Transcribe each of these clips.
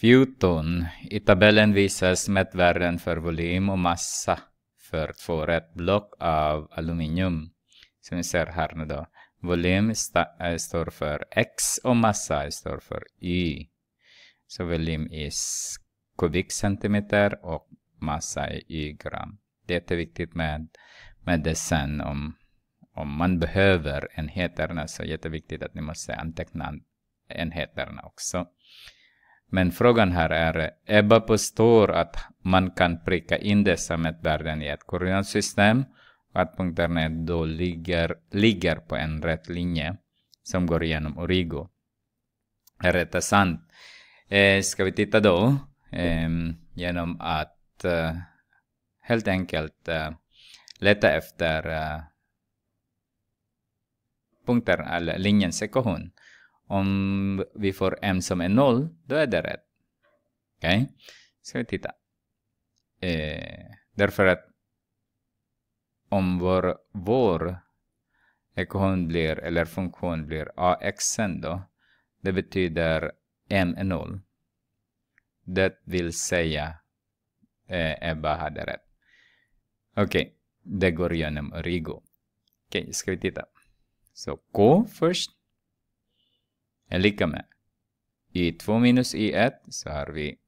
14. I tabellen visas mätvärden för volym och massa för två rätt block av aluminium. Som vi ser här nu då. Volym eh, står för X och massa står för Y. Så volym är kubikcentimeter och massa är Y-gram. Det är viktigt med, med det sen om, om man behöver enheterna så är det jätteviktigt att ni måste anteckna enheterna också. Men frågan här är, Ebba påstår att man kan pricka in dessa mätvärden i ett koordinatsystem och att punkterna då ligger, ligger på en rätt linje som går igenom Origo. Är detta sant? Eh, ska vi titta då eh, genom att eh, helt enkelt eh, leta efter eh, punkter eller linjens ekvation. Om vi får m som är noll, då är det rätt. Okej? Okay? Ska vi titta. Eh, därför att om vår, vår ekvation blir, eller funktion blir AX då, det betyder m är noll. Det vill säga eh, Ebba hade rätt. Okej, okay. det går genom Origo. Okej, okay, ska vi titta. Så K först är lika med i2 minus i1 så har vi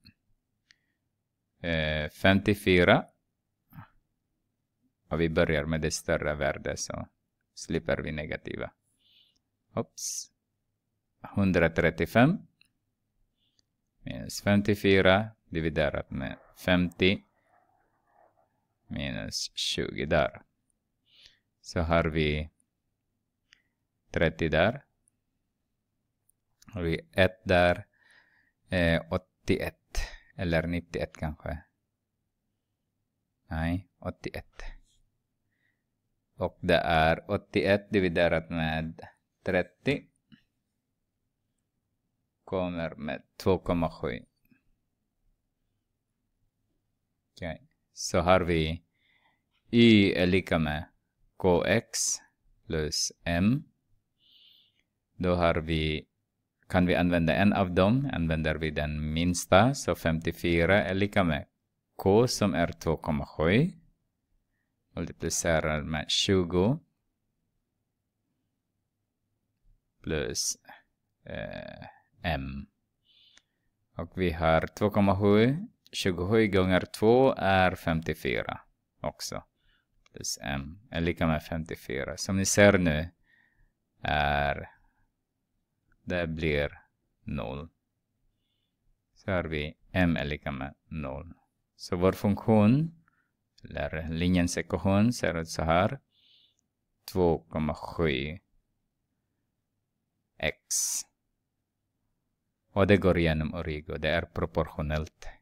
54. Eh, Och vi börjar med det större värdet så slipper vi negativa. Oops. 135 minus 54 dividerat med 50 minus 20 där. Så har vi 30 där har vi ett där. Eh, 81. Eller 91 kanske. Nej, 81. Och det är 81 dividerat med 30. Kommer med 2,7. Okej, okay. så har vi y är lika med kx plus m. Då har vi kan vi använda en av dem använder vi den minsta, så 54 är lika med k som är 2,7 multiplicerar med 20 plus eh, m. Och vi har 2,7. 27 gånger 2 är 54 också. Plus m är lika med 54. Som ni ser nu är det blir 0. Så har vi m är lika med 0. Så vår funktion, eller linjens ekvation, ser ut så här. 2,7 x. Och det går igenom Origo, det är proportionellt.